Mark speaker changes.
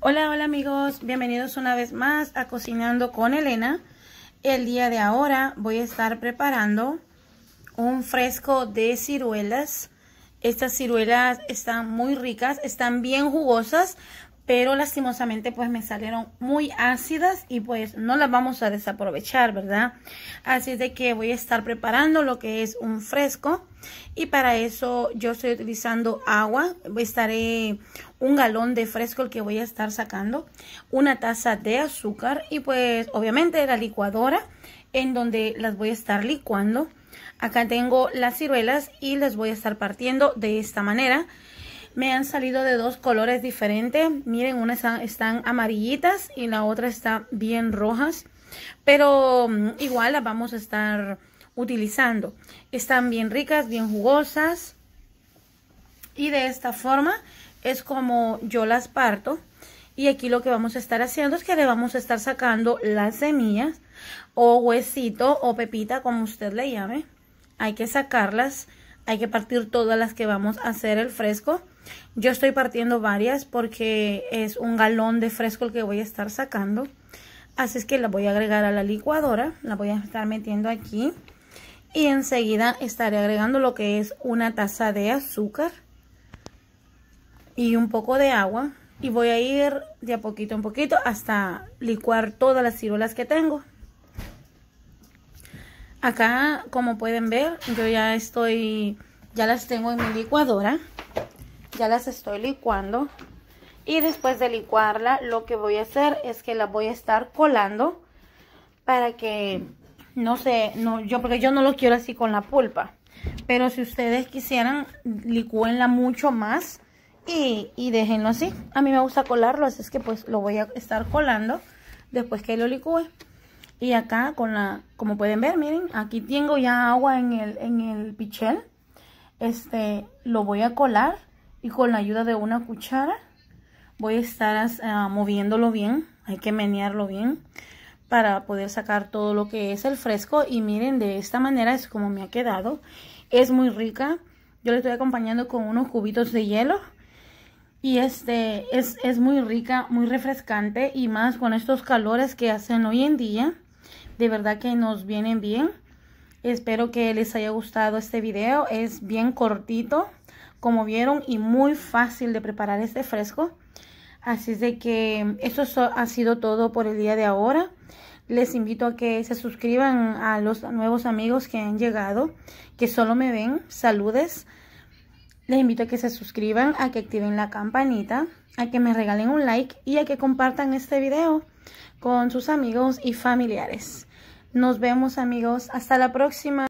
Speaker 1: Hola, hola amigos, bienvenidos una vez más a Cocinando con Elena. El día de ahora voy a estar preparando un fresco de ciruelas. Estas ciruelas están muy ricas, están bien jugosas, pero lastimosamente pues me salieron muy ácidas y pues no las vamos a desaprovechar, ¿verdad? Así es de que voy a estar preparando lo que es un fresco y para eso yo estoy utilizando agua, estaré un galón de fresco el que voy a estar sacando, una taza de azúcar y pues obviamente la licuadora en donde las voy a estar licuando. Acá tengo las ciruelas y las voy a estar partiendo de esta manera. Me han salido de dos colores diferentes. Miren, una están, están amarillitas y la otra está bien rojas. Pero mm, igual las vamos a estar utilizando. Están bien ricas, bien jugosas. Y de esta forma es como yo las parto. Y aquí lo que vamos a estar haciendo es que le vamos a estar sacando las semillas o huesito o pepita, como usted le llame. Hay que sacarlas hay que partir todas las que vamos a hacer el fresco. Yo estoy partiendo varias porque es un galón de fresco el que voy a estar sacando. Así es que la voy a agregar a la licuadora, la voy a estar metiendo aquí. Y enseguida estaré agregando lo que es una taza de azúcar y un poco de agua. Y voy a ir de a poquito en poquito hasta licuar todas las ciruelas que tengo. Acá, como pueden ver, yo ya estoy, ya las tengo en mi licuadora. Ya las estoy licuando. Y después de licuarla, lo que voy a hacer es que la voy a estar colando para que no sé, no, yo porque yo no lo quiero así con la pulpa. Pero si ustedes quisieran, licúenla mucho más y, y, déjenlo así. A mí me gusta colarlo, así es que pues lo voy a estar colando después que lo licúe. Y acá con la, como pueden ver, miren, aquí tengo ya agua en el, en el pichel. Este, lo voy a colar y con la ayuda de una cuchara voy a estar ah, moviéndolo bien. Hay que menearlo bien para poder sacar todo lo que es el fresco. Y miren, de esta manera es como me ha quedado. Es muy rica. Yo le estoy acompañando con unos cubitos de hielo. Y este es, es muy rica, muy refrescante y más con estos calores que hacen hoy en día de verdad que nos vienen bien. Espero que les haya gustado este video. Es bien cortito, como vieron, y muy fácil de preparar este fresco. Así es de que eso ha sido todo por el día de ahora. Les invito a que se suscriban a los nuevos amigos que han llegado, que solo me ven. Saludes. Les invito a que se suscriban, a que activen la campanita, a que me regalen un like y a que compartan este video con sus amigos y familiares. Nos vemos amigos, hasta la próxima.